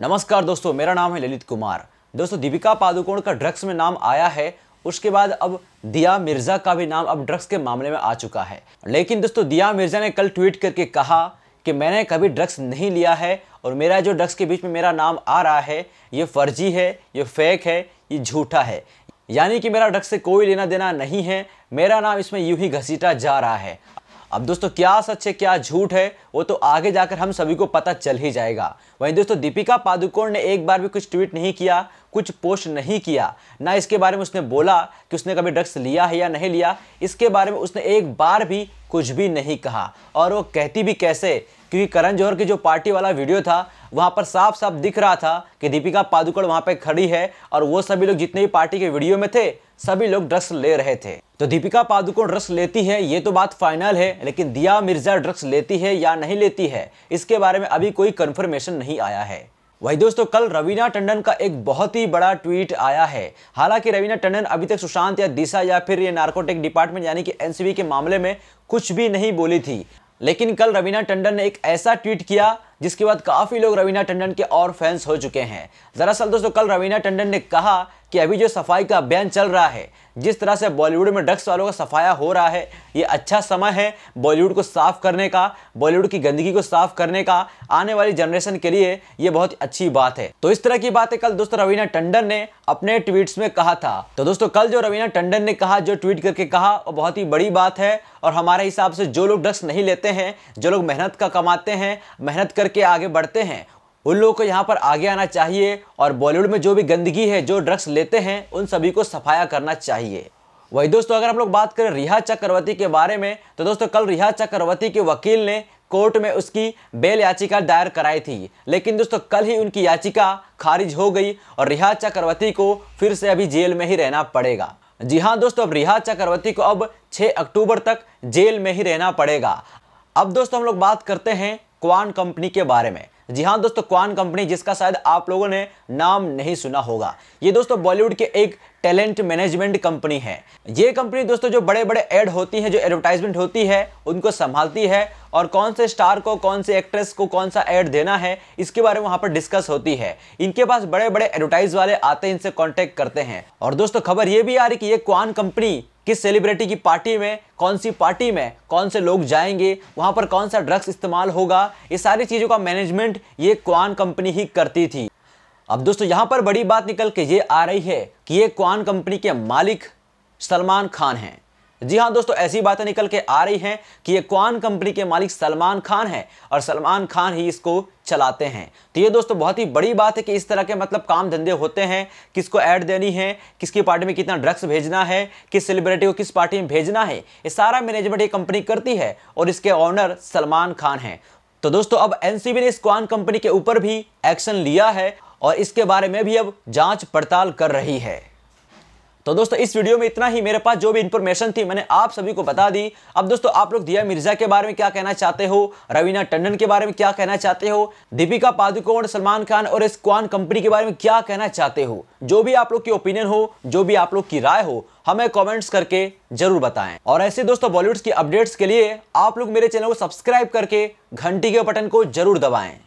नमस्कार दोस्तों मेरा नाम है ललित कुमार दोस्तों दीपिका पादुकोण का ड्रग्स में नाम आया है उसके बाद अब दिया मिर्जा का भी नाम अब ड्रग्स के मामले में आ चुका है लेकिन दोस्तों दिया मिर्जा ने कल ट्वीट करके कहा कि मैंने कभी ड्रग्स नहीं लिया है और मेरा जो ड्रग्स के बीच में मेरा नाम आ रहा है ये फर्जी है ये फेक है ये झूठा है यानी कि मेरा ड्रग्स से कोई लेना देना नहीं है मेरा नाम इसमें यूं ही घसीटा जा रहा है अब दोस्तों क्या सच है क्या झूठ है वो तो आगे जाकर हम सभी को पता चल ही जाएगा वहीं दोस्तों दीपिका पादुकोण ने एक बार भी कुछ ट्वीट नहीं किया कुछ पोस्ट नहीं किया ना इसके बारे में उसने बोला कि उसने कभी ड्रग्स लिया है या नहीं लिया इसके बारे में उसने एक बार भी कुछ भी नहीं कहा और वो कहती भी कैसे क्योंकि करण जौहर की जो पार्टी वाला वीडियो था वहाँ पर साफ साफ दिख रहा था कि दीपिका पादुकोण वहाँ पर खड़ी है और वो सभी लोग जितने भी पार्टी के वीडियो में थे सभी लोग ड्रग्स ले रहे थे तो दीपिका पादुकोण ड्रग्स लेती है ये तो बात फाइनल है लेकिन दिया मिर्जा ड्रग्स लेती है या नहीं लेती है इसके बारे में अभी कोई कन्फर्मेशन नहीं आया है वही दोस्तों कल रवीना टंडन का एक बहुत ही बड़ा ट्वीट आया है हालांकि रवीना टंडन अभी तक सुशांत या दिशा या फिर ये नार्कोटिक डिपार्टमेंट यानी कि एनसीबी के मामले में कुछ भी नहीं बोली थी लेकिन कल रवीना टंडन ने एक ऐसा ट्वीट किया जिसके बाद काफ़ी लोग रवीना टंडन के और फैंस हो चुके हैं दरअसल दोस्तों कल रवीना टंडन ने कहा कि अभी जो सफाई का अभियान चल रहा है जिस तरह से बॉलीवुड में ड्रग्स वालों का सफाया हो रहा है ये अच्छा समय है बॉलीवुड को साफ करने का बॉलीवुड की गंदगी को साफ करने का आने वाली जनरेशन के लिए ये बहुत अच्छी बात है तो इस तरह की बातें कल दोस्तों रवीना टंडन ने अपने ट्वीट्स में कहा था तो दोस्तों कल जो रवीना टंडन ने कहा जो ट्वीट करके कहा वो बहुत ही बड़ी बात है और हमारे हिसाब से जो लोग ड्रग्स नहीं लेते हैं जो लोग मेहनत का कमाते हैं मेहनत कर करके आगे बढ़ते हैं उन लोगों को यहाँ पर आगे आना चाहिए और बॉलीवुड में जो भी गंदगी है जो ड्रग्स लेते हैं उन सभी को सफाया करना चाहिए वही दोस्तों अगर हम लोग बात करें रिहा चक्रवर्ती के बारे में तो दोस्तों कल रिहा चक्रवर्ती के वकील ने कोर्ट में उसकी बेल याचिका दायर कराई थी लेकिन दोस्तों कल ही उनकी याचिका खारिज हो गई और रिहा चक्रवर्ती को फिर से अभी जेल में ही रहना पड़ेगा जी हाँ दोस्तों अब रिहा चक्रवर्ती को अब 6 अक्टूबर तक जेल में ही रहना पड़ेगा अब दोस्तों हम लोग बात करते हैं क्वान कंपनी के बारे में जी हाँ दोस्तों क्वान कंपनी जिसका शायद आप लोगों ने नाम नहीं सुना होगा ये दोस्तों बॉलीवुड के एक टैलेंट मैनेजमेंट कंपनी है ये कंपनी दोस्तों जो बड़े बड़े ऐड होती हैं जो एडवर्टाइजमेंट होती है उनको संभालती है और कौन से स्टार को कौन से एक्ट्रेस को कौन सा ऐड देना है इसके बारे में वहाँ पर डिस्कस होती है इनके पास बड़े बड़े एडवर्टाइज वाले आते हैं इनसे कॉन्टैक्ट करते हैं और दोस्तों खबर ये भी आ रही कि ये क्वान कंपनी किस सेलिब्रिटी की पार्टी में कौन सी पार्टी में कौन से लोग जाएंगे वहाँ पर कौन सा ड्रग्स इस्तेमाल होगा ये सारी चीज़ों का मैनेजमेंट ये क्वान कंपनी ही करती थी अब दोस्तों यहाँ पर बड़ी बात निकल के ये आ रही है कि ये क्वान कंपनी के मालिक सलमान खान हैं जी हाँ दोस्तों ऐसी बातें निकल के आ रही हैं कि ये क्वान कंपनी के मालिक सलमान खान हैं और सलमान खान ही इसको चलाते हैं तो ये दोस्तों बहुत ही बड़ी बात है कि इस तरह के मतलब काम धंधे होते हैं किसको ऐड देनी है किसकी पार्टी में कितना ड्रग्स भेजना है किस सेलिब्रिटी को किस पार्टी में भेजना है ये सारा मैनेजमेंट ये कंपनी करती है और इसके ऑनर सलमान खान हैं तो दोस्तों अब बी ने इस क्वान कंपनी के ऊपर भी एक्शन लिया है और इसके बारे में भी अब जाँच पड़ताल कर रही है तो दोस्तों इस वीडियो में इतना ही मेरे पास जो भी इन्फॉर्मेशन थी मैंने आप सभी को बता दी अब दोस्तों आप लोग दिया मिर्जा के बारे में क्या कहना चाहते हो रवीना टंडन के बारे में क्या कहना चाहते हो दीपिका पादुकोण सलमान खान और इस कंपनी के बारे में क्या कहना चाहते हो जो भी आप लोग की ओपिनियन हो जो भी आप लोग की राय हो हमें कॉमेंट्स करके जरूर बताएं और ऐसे दोस्तों बॉलीवुड की अपडेट्स के लिए आप लोग मेरे चैनल को सब्सक्राइब करके घंटी के बटन को जरूर दबाएं